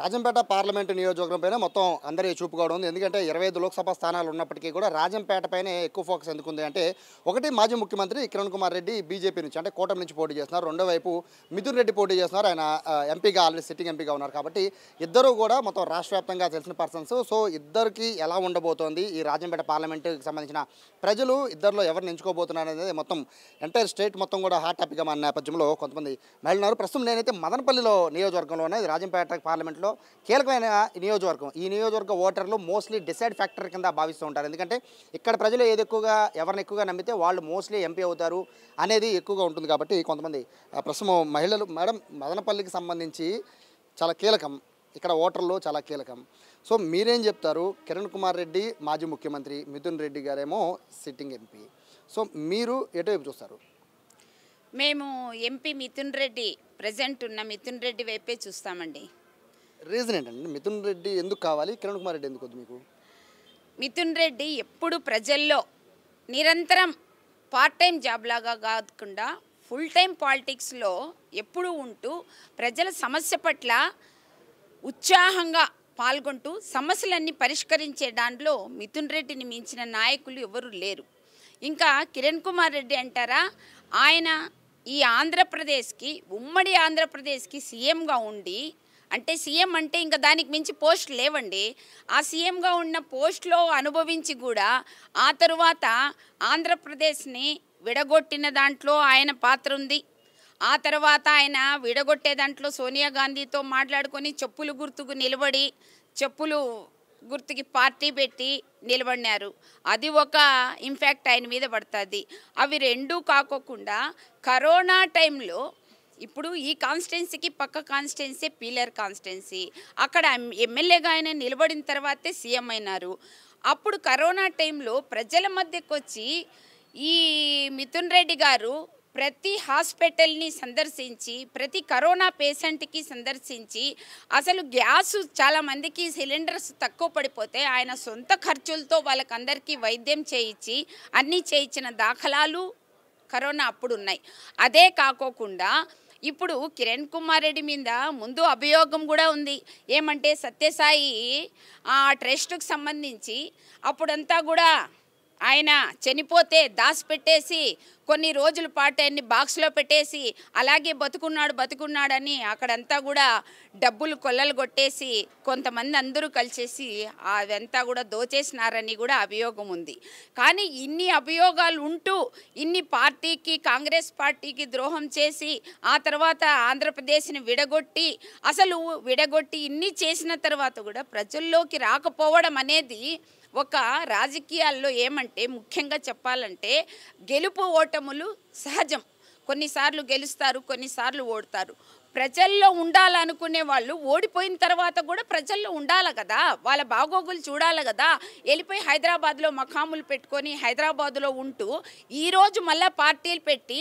Rajampet parliament నియోజకవర్గం పైన మొత్తం అందరి చూపు ఉంది ఎందుకంటే ఇరవై ఐదు లోక్సభ స్థానాలు ఉన్నప్పటికీ కూడా రాజంపేట పైనే ఎక్కువ ఫోకస్ ఎందుకుంది అంటే ఒకటి మాజీ ముఖ్యమంత్రి కిరణ్ కుమార్ రెడ్డి బీజేపీ నుంచి అంటే కూటమి నుంచి పోటీ చేస్తున్నారు రెండో వైపు మిథున్ రెడ్డి పోటీ చేస్తున్నారు ఆయన ఎంపీగా ఆల్రెడీ సిట్టింగ్ ఎంపీగా ఉన్నారు కాబట్టి ఇద్దరు కూడా మొత్తం రాష్ట్ర తెలిసిన పర్సన్స్ సో ఇద్దరికి ఎలా ఉండబోతోంది ఈ రాజంపేట పార్లమెంటుకి సంబంధించిన ప్రజలు ఇద్దరులో ఎవరిని ఎంచుకోబోతున్నారు అనేది మొత్తం ఎంటైర్ స్టేట్ మొత్తం కూడా హాట్ టాపిక్గా మన నేపథ్యంలో కొంతమంది మహిళన్నారు ప్రస్తుతం నేనైతే మదనపల్లిలో నియోజకవర్గంలోనే రాజంపేట పార్లమెంట్లో ఎలక్షన్లో కీలకమైన నియోజకవర్గం ఈ నియోజకవర్గ ఓటర్లు మోస్ట్లీ డిసైడ్ ఫ్యాక్టర్ కింద భావిస్తూ ఉంటారు ఎందుకంటే ఇక్కడ ప్రజలు ఏది ఎక్కువగా ఎవరిని ఎక్కువగా నమ్మితే వాళ్ళు మోస్ట్లీ ఎంపీ అవుతారు అనేది ఎక్కువగా ఉంటుంది కాబట్టి కొంతమంది ప్రస్తుతం మహిళలు మేడం మదనపల్లికి సంబంధించి చాలా కీలకం ఇక్కడ ఓటర్లు చాలా కీలకం సో మీరేం చెప్తారు కిరణ్ కుమార్ రెడ్డి మాజీ ముఖ్యమంత్రి మిథున్ రెడ్డి గారేమో సిట్టింగ్ ఎంపీ సో మీరు ఎటువైపు చూస్తారు మేము ఎంపీ మిథున్ రెడ్డి ప్రజెంట్ ఉన్న మిథున్ రెడ్డి వైపే చూస్తామండి రీజన్ ఏంటంటే మిథున్ రెడ్డి ఎందుకు కావాలి కిరణ్ కుమార్ రెడ్డి ఎందుకు మీకు మిథున్ రెడ్డి ఎప్పుడు ప్రజల్లో నిరంతరం పార్ట్ టైం జాబ్ లాగా కాకుండా ఫుల్ టైం పాలిటిక్స్లో ఎప్పుడూ ఉంటూ ప్రజల సమస్య పట్ల ఉత్సాహంగా పాల్గొంటూ సమస్యలన్నీ పరిష్కరించే దాంట్లో మిథున్ రెడ్డిని మించిన నాయకులు ఎవరు లేరు ఇంకా కిరణ్ కుమార్ రెడ్డి అంటారా ఆయన ఈ ఆంధ్రప్రదేశ్కి ఉమ్మడి ఆంధ్రప్రదేశ్కి సీఎంగా ఉండి అంటే సీఎం అంటే ఇంకా దానికి మించి పోస్ట్ లేవండి ఆ సీఎంగా ఉన్న పోస్ట్లో అనుభవించి కూడా ఆ తరువాత ఆంధ్రప్రదేశ్ని విడగొట్టిన దాంట్లో ఆయన పాత్ర ఉంది ఆ తర్వాత ఆయన విడగొట్టే దాంట్లో సోనియా గాంధీతో మాట్లాడుకొని చెప్పులు గుర్తుకు నిలబడి చెప్పులు గుర్తుకి పార్టీ పెట్టి నిలబడినారు అది ఒక ఇంపాక్ట్ ఆయన మీద పడుతుంది అవి రెండూ కాకోకుండా కరోనా టైంలో ఇప్పుడు ఈ కాన్స్టిట్యున్సీకి పక్క కాన్స్టిట్యున్సీ పీలర్ కాన్స్టిట్యున్సీ అక్కడ ఎమ్మెల్యేగా ఆయన నిలబడిన తర్వాతే సీఎం అయినారు అప్పుడు కరోనా టైంలో ప్రజల మధ్యకు వచ్చి ఈ మిథున్ రెడ్డి గారు ప్రతి హాస్పిటల్ని సందర్శించి ప్రతి కరోనా పేషెంట్కి సందర్శించి అసలు గ్యాస్ చాలామందికి సిలిండర్స్ తక్కువ పడిపోతే ఆయన సొంత ఖర్చులతో వాళ్ళకందరికీ వైద్యం చేయించి అన్నీ చేయించిన దాఖలాలు కరోనా అప్పుడు ఉన్నాయి అదే కాకోకుండా ఇప్పుడు కిరణ్ కుమార్ రెడ్డి మీద ముందు అభియోగం కూడా ఉంది ఏమంటే సత్యసాయి ఆ ట్రస్ట్కు సంబంధించి అప్పుడంతా కూడా ఆయన చనిపోతే పెట్టేసి కొన్ని రోజుల పాటు ఆయన్ని బాక్స్లో పెట్టేసి అలాగే బతుకున్నాడు బతుకున్నాడని అక్కడంతా కూడా డబ్బులు కొల్లలు కొట్టేసి కొంతమంది అందరూ కలిసేసి అదంతా కూడా దోచేసినారని కూడా అభియోగం ఉంది కానీ ఇన్ని అభియోగాలు ఉంటూ ఇన్ని పార్టీకి కాంగ్రెస్ పార్టీకి ద్రోహం చేసి ఆ తర్వాత ఆంధ్రప్రదేశ్ని విడగొట్టి అసలు విడగొట్టి ఇన్ని చేసిన తర్వాత కూడా ప్రజల్లోకి రాకపోవడం అనేది ఒక రాజకీయాల్లో ఏమంటే ముఖ్యంగా చెప్పాలంటే గెలుపు ఓటములు సహజం కొన్నిసార్లు గెలుస్తారు కొన్నిసార్లు ఓడతారు ప్రజల్లో ఉండాలనుకునే వాళ్ళు ఓడిపోయిన తర్వాత కూడా ప్రజల్లో ఉండాలి కదా వాళ్ళ బాగోగులు చూడాలి కదా వెళ్ళిపోయి హైదరాబాద్లో మఖాములు పెట్టుకొని హైదరాబాదులో ఉంటూ ఈరోజు మళ్ళీ పార్టీలు పెట్టి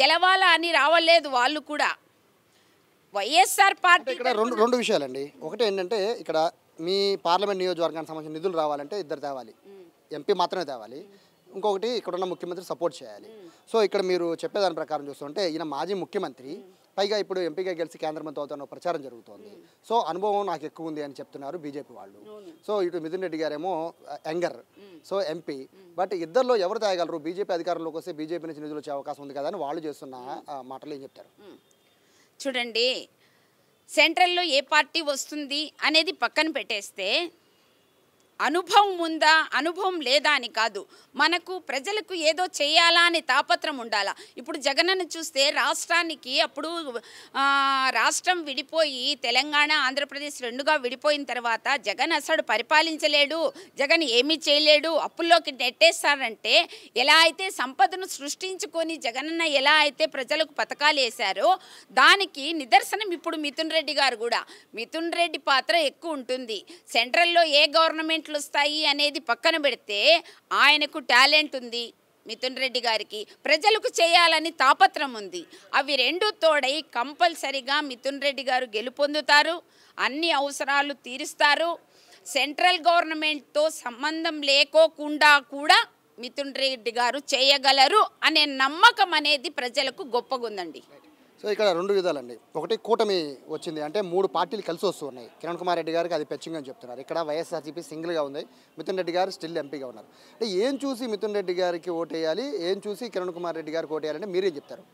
గెలవాలా అని రావలేదు వాళ్ళు కూడా వైఎస్ఆర్ పార్టీ రెండు రెండు విషయాలండి ఒకటి ఏంటంటే ఇక్కడ మీ పార్లమెంట్ నియోజకవర్గానికి సంబంధించిన నిధులు రావాలంటే ఇద్దరు తేవాలి ఎంపీ మాత్రమే తేవాలి ఇంకొకటి ఇక్కడున్న ముఖ్యమంత్రి సపోర్ట్ చేయాలి సో ఇక్కడ మీరు చెప్పేదాని ప్రకారం చూస్తుంటే ఈయన మాజీ ముఖ్యమంత్రి పైగా ఇప్పుడు ఎంపీగా గెలిచి కేంద్ర మంత్రి అవుతున్న ప్రచారం జరుగుతోంది సో అనుభవం నాకు ఎక్కువ ఉంది అని చెప్తున్నారు బీజేపీ వాళ్ళు సో ఇటు మిథున్ రెడ్డి గారేమో యంగర్ సో ఎంపీ బట్ ఇద్దరులో ఎవరు తేగలరు బీజేపీ అధికారంలోకి వస్తే బీజేపీ నుంచి నిధులు వచ్చే అవకాశం ఉంది కదా అని వాళ్ళు చేస్తున్న మాటలు ఏం చెప్తారు చూడండి సెంట్రల్లో ఏ పార్టీ వస్తుంది అనేది పక్కన పెట్టేస్తే అనుభవం ఉందా అనుభవం లేదా అని కాదు మనకు ప్రజలకు ఏదో చేయాలా అని తాపత్రం ఉండాలా ఇప్పుడు జగనన్న చూస్తే రాష్ట్రానికి అప్పుడు రాష్ట్రం విడిపోయి తెలంగాణ ఆంధ్రప్రదేశ్ రెండుగా విడిపోయిన తర్వాత జగన్ అసడు పరిపాలించలేడు జగన్ ఏమీ చేయలేడు అప్పుల్లోకి నెట్టేస్తారంటే ఎలా అయితే సంపదను సృష్టించుకొని జగనన్న ఎలా అయితే ప్రజలకు పథకాలు వేశారో దానికి నిదర్శనం ఇప్పుడు మిథున్ రెడ్డి గారు కూడా మిథున్ రెడ్డి పాత్ర ఎక్కువ ఉంటుంది సెంట్రల్లో ఏ గవర్నమెంట్ టాలెంట్లు వస్తాయి అనేది పక్కన పెడితే ఆయనకు టాలెంట్ ఉంది మిథున్ రెడ్డి గారికి ప్రజలకు చేయాలని తాపత్రం ఉంది అవి రెండు తోడై కంపల్సరిగా మిథున్ రెడ్డి గారు గెలుపొందుతారు అన్ని అవసరాలు తీరుస్తారు సెంట్రల్ గవర్నమెంట్తో సంబంధం లేకోకుండా కూడా మిథున్ రెడ్డి గారు చేయగలరు అనే నమ్మకం అనేది ప్రజలకు గొప్పగుందండి సో ఇక్కడ రెండు విధాలండి ఒకటి కూటమి వచ్చింది అంటే మూడు పార్టీలు కలిసి వస్తున్నాయి కిరణ్ కుమార్ రెడ్డి గారికి అది పెచ్చింగ్ అని చెప్తున్నారు ఇక్కడ వైఎస్ఆర్సీపీ సింగిల్గా ఉంది మిథున్ రెడ్డి గారు స్టిల్ ఎంపీగా ఉన్నారు అంటే ఏం చూసి మిథున్ రెడ్డి గారికి ఓటేయాలి ఏం చూసి కిరణ్ కుమార్ రెడ్డి గారికి ఓటేయాలంటే మీరేం చెప్తారు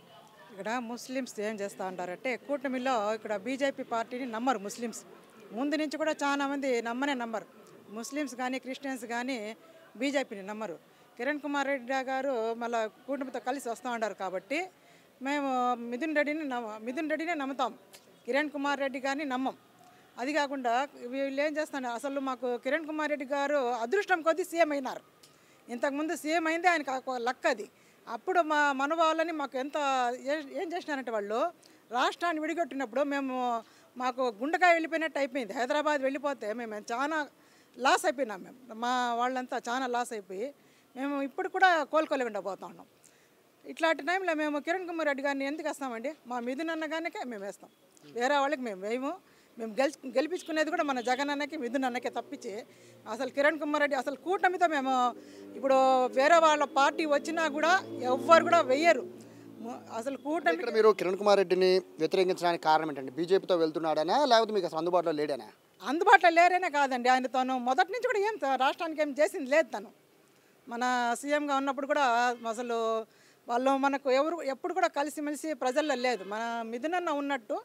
ఇక్కడ ముస్లిమ్స్ ఏం చేస్తూ ఉంటారంటే కూటమిలో ఇక్కడ బీజేపీ పార్టీని నమ్మరు ముస్లిమ్స్ ముందు నుంచి కూడా చాలా మంది నమ్మనే నమ్మరు ముస్లిమ్స్ కానీ క్రిస్టియన్స్ కానీ బీజేపీని నమ్మరు కిరణ్ కుమార్ రెడ్డి గారు మళ్ళీ కూటమితో కలిసి వస్తూ ఉంటారు కాబట్టి మేము మిథున్ రెడ్డిని నమ్మ మిథున్ రెడ్డినే నమ్ముతాం కిరణ్ కుమార్ రెడ్డి గారిని నమ్మం అది కాకుండా వీళ్ళు ఏం చేస్తాను అసలు మాకు కిరణ్ కుమార్ రెడ్డి గారు అదృష్టం కొద్దీ సీఎం అయినారు ఇంతకుముందు సీఎం అయింది ఆయనకు లక్ అది అప్పుడు మా వాళ్ళని మాకు ఎంత ఏం చేసినారంటే వాళ్ళు రాష్ట్రాన్ని విడిగొట్టినప్పుడు మేము మాకు గుండెకాయ వెళ్ళిపోయినట్టు అయిపోయింది హైదరాబాద్ వెళ్ళిపోతే మేము చాలా లాస్ అయిపోయినాం మేము మా వాళ్ళంతా చాలా లాస్ అయిపోయి మేము ఇప్పుడు కూడా కోలుకోలేకుండా పోతా ఉన్నాం ఇట్లాంటి టైంలో మేము కిరణ్ కుమార్ రెడ్డి గారిని ఎందుకు వేస్తామండి మా మిథునన్నగానే మేము వేస్తాం వేరే వాళ్ళకి మేము వేయము మేము గెలిచి గెలిపించుకునేది కూడా మన జగన్ అన్నకి మిథున్ అన్నకే తప్పించి అసలు కిరణ్ కుమార్ రెడ్డి అసలు కూటమితో మేము ఇప్పుడు వేరే వాళ్ళ పార్టీ వచ్చినా కూడా ఎవ్వరు కూడా వెయ్యరు అసలు కూటమి మీరు కిరణ్ కుమార్ రెడ్డిని వ్యతిరేకించడానికి కారణం ఏంటండి బీజేపీతో వెళ్తున్నాడనా లేకపోతే మీకు అసలు అందుబాటులో లేడనా అందుబాటులో లేరేనే కాదండి ఆయన తను మొదటి నుంచి కూడా ఏం రాష్ట్రానికి ఏం చేసింది లేదు తను మన సీఎంగా ఉన్నప్పుడు కూడా అసలు వాళ్ళు మనకు ఎవరు ఎప్పుడు కూడా కలిసిమెలిసి ప్రజల్లో లేదు మన మిథునన్న ఉన్నట్టు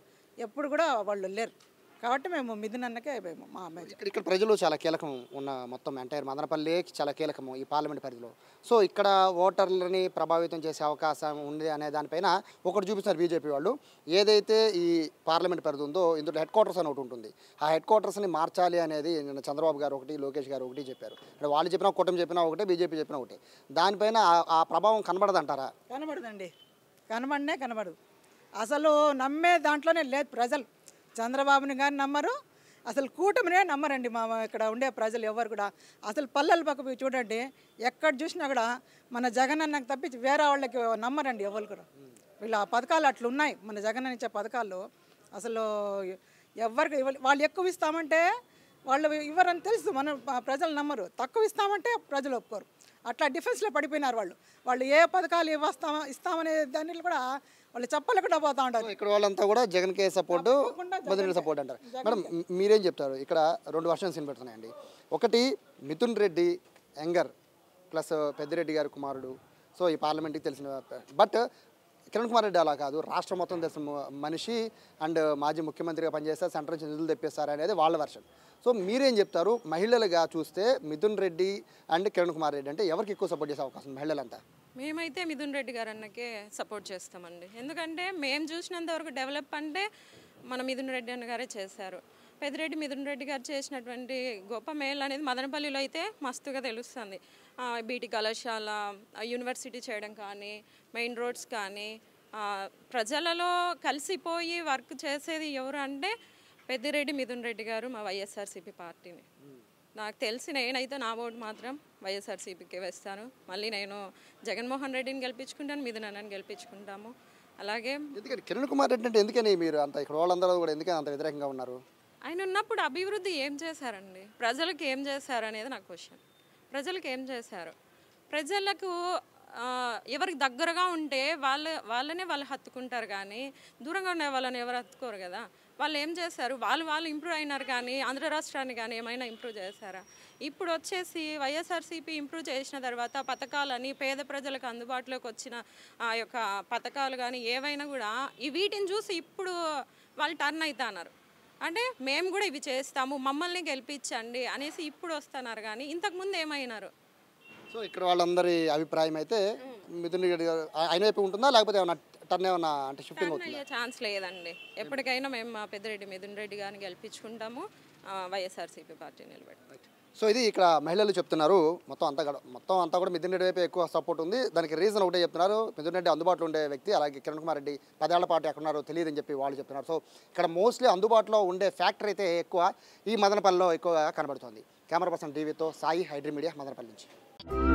ఎప్పుడు కూడా వాళ్ళు లేరు కాబట్టి మేము మిథునన్నకే మా ఇక్కడ ప్రజలు చాలా కీలకం ఉన్న మొత్తం ఎంటైర్ మదనపల్లి చాలా కీలకము ఈ పార్లమెంట్ పరిధిలో సో ఇక్కడ ఓటర్లని ప్రభావితం చేసే అవకాశం ఉంది అనే దానిపైన ఒకటి చూపిస్తున్నారు బీజేపీ వాళ్ళు ఏదైతే ఈ పార్లమెంట్ పరిధి ఉందో ఇందులో హెడ్ క్వార్టర్స్ అని ఒకటి ఉంటుంది ఆ హెడ్ క్వార్టర్స్ని మార్చాలి అనేది నిన్న చంద్రబాబు గారు ఒకటి లోకేష్ గారు ఒకటి చెప్పారు అంటే వాళ్ళు చెప్పినా కూటమి చెప్పినా ఒకటే బీజేపీ చెప్పినా ఒకటే దానిపైన ఆ ప్రభావం కనబడదంటారా కనబడదండి కనబడనే కనబడదు అసలు నమ్మే దాంట్లోనే లేదు ప్రజలు చంద్రబాబుని కానీ నమ్మరు అసలు కూటమినే నమ్మరండి మా ఇక్కడ ఉండే ప్రజలు ఎవరు కూడా అసలు పల్లెల పక్క చూడండి ఎక్కడ చూసినా కూడా మన జగన్ అన్నకు తప్పించి వేరే వాళ్ళకి నమ్మరండి ఎవరు కూడా వీళ్ళ పథకాలు అట్లా ఉన్నాయి మన జగన్ ఇచ్చే పథకాలు అసలు ఎవరికి వాళ్ళు ఎక్కువ ఇస్తామంటే వాళ్ళు ఇవ్వరని తెలుసు మన ప్రజలు నమ్మరు తక్కువ ఇస్తామంటే ప్రజలు ఒప్పుకోరు అట్లా డిఫెన్స్లో పడిపోయినారు వాళ్ళు వాళ్ళు ఏ పథకాలు ఇవ్వస్తామా ఇస్తామనే దానిలో కూడా వాళ్ళు చెప్పలేకుండా పోతా ఉంటారు ఇక్కడ వాళ్ళంతా కూడా జగన్ కే సపోర్టు బదిలీ సపోర్ట్ అంటారు మేడం మీరేం చెప్తారు ఇక్కడ రెండు వర్షన్స్ వినబడుతున్నాయండి ఒకటి మిథున్ రెడ్డి యంగర్ ప్లస్ పెద్దిరెడ్డి గారు కుమారుడు సో ఈ పార్లమెంట్కి తెలిసిన బట్ కిరణ్ కుమార్ రెడ్డి అలా కాదు రాష్ట్ర మొత్తం తెలిసిన మనిషి అండ్ మాజీ ముఖ్యమంత్రిగా పనిచేస్తారు సెంటర్ నుంచి నిధులు తెప్పిస్తారు అనేది వాళ్ళ వర్షన్ సో మీరేం చెప్తారు మహిళలుగా చూస్తే మిథున్ రెడ్డి అండ్ కిరణ్ కుమార్ రెడ్డి అంటే ఎవరికి ఎక్కువ సపోర్ట్ చేసే అవకాశం మహిళలంతా మేమైతే మిథున్ రెడ్డి గారు అన్నకే సపోర్ట్ చేస్తామండి ఎందుకంటే మేము చూసినంత వరకు డెవలప్ అంటే మన మిథున్ రెడ్డి అన్న గారే చేశారు పెద్దిరెడ్డి మిథున్ రెడ్డి గారు చేసినటువంటి గొప్ప మేలు అనేది మదనపల్లిలో అయితే మస్తుగా తెలుస్తుంది బీటీ కళాశాల యూనివర్సిటీ చేయడం కానీ మెయిన్ రోడ్స్ కానీ ప్రజలలో కలిసిపోయి వర్క్ చేసేది ఎవరు అంటే పెద్దిరెడ్డి మిథున్ రెడ్డి గారు మా వైఎస్ఆర్సీపీ పార్టీని నాకు తెలిసి నేనైతే నా ఓటు మాత్రం వైఎస్ఆర్సీపీకే వేస్తాను మళ్ళీ నేను జగన్మోహన్ రెడ్డిని గెలిపించుకుంటాను మిథున్ అన్నని గెలిపించుకుంటాము అలాగే ఎందుకని కిరణ్ కుమార్ రెడ్డి అంటే ఎందుకని మీరు అంత ఇక్కడ వాళ్ళందరూ కూడా ఎందుకని అంత వ్యతిరేకంగా ఉన్నారు ఆయన ఉన్నప్పుడు అభివృద్ధి ఏం చేశారండి ప్రజలకు ఏం చేశారనేది నా క్వశ్చన్ ప్రజలకు ఏం చేశారు ప్రజలకు ఎవరికి దగ్గరగా ఉంటే వాళ్ళ వాళ్ళనే వాళ్ళు హత్తుకుంటారు కానీ దూరంగా ఉన్న వాళ్ళని ఎవరు హత్తుకోరు కదా వాళ్ళు ఏం చేశారు వాళ్ళు వాళ్ళు ఇంప్రూవ్ అయినారు కానీ ఆంధ్ర రాష్ట్రాన్ని కానీ ఏమైనా ఇంప్రూవ్ చేశారా ఇప్పుడు వచ్చేసి వైఎస్ఆర్సీపీ ఇంప్రూవ్ చేసిన తర్వాత పథకాలని పేద ప్రజలకు అందుబాటులోకి వచ్చిన ఆ యొక్క పథకాలు కానీ ఏవైనా కూడా వీటిని చూసి ఇప్పుడు వాళ్ళు టర్న్ అవుతా అన్నారు అంటే మేము కూడా ఇవి చేస్తాము మమ్మల్ని గెలిపించండి అనేసి ఇప్పుడు వస్తున్నారు కానీ ఇంతకు ముందు ఏమైనారు సో ఇక్కడ వాళ్ళందరి అభిప్రాయం అయితే మిథున్ రెడ్డి ఆయన వైపు ఉంటుందా లేకపోతే ఏమైనా టర్న్ అంటే షిఫ్టింగ్ అవుతుందా ఛాన్స్ లేదండి ఎప్పటికైనా మేము మా పెద్దరెడ్డి మిథున్ రెడ్డి గారిని గెలిపించుకుంటాము వైఎస్ఆర్సీపీ పార్టీ నిలబెట్టి సో ఇది ఇక్కడ మహిళలు చెప్తున్నారు మొత్తం అంతా కూడా మొత్తం అంతా కూడా మిథున్ రెడ్డి వైపు ఎక్కువ సపోర్ట్ ఉంది దానికి రీజన్ ఒకటే చెప్తున్నారు మిథున్ రెడ్డి అందుబాటులో ఉండే వ్యక్తి అలాగే కిరణ్ కుమార్ రెడ్డి పదేళ్ల పాటు ఎక్కడున్నారో తెలియదని చెప్పి వాళ్ళు చెప్తున్నారు సో ఇక్కడ మోస్ట్లీ అందుబాటులో ఉండే ఫ్యాక్టరీ అయితే ఎక్కువ ఈ మదనపల్లిలో ఎక్కువగా కనబడుతుంది కెమెరా పర్సన్ టీవీతో సాయి హైడ్రీ మీడియా మదనపల్లి నుంచి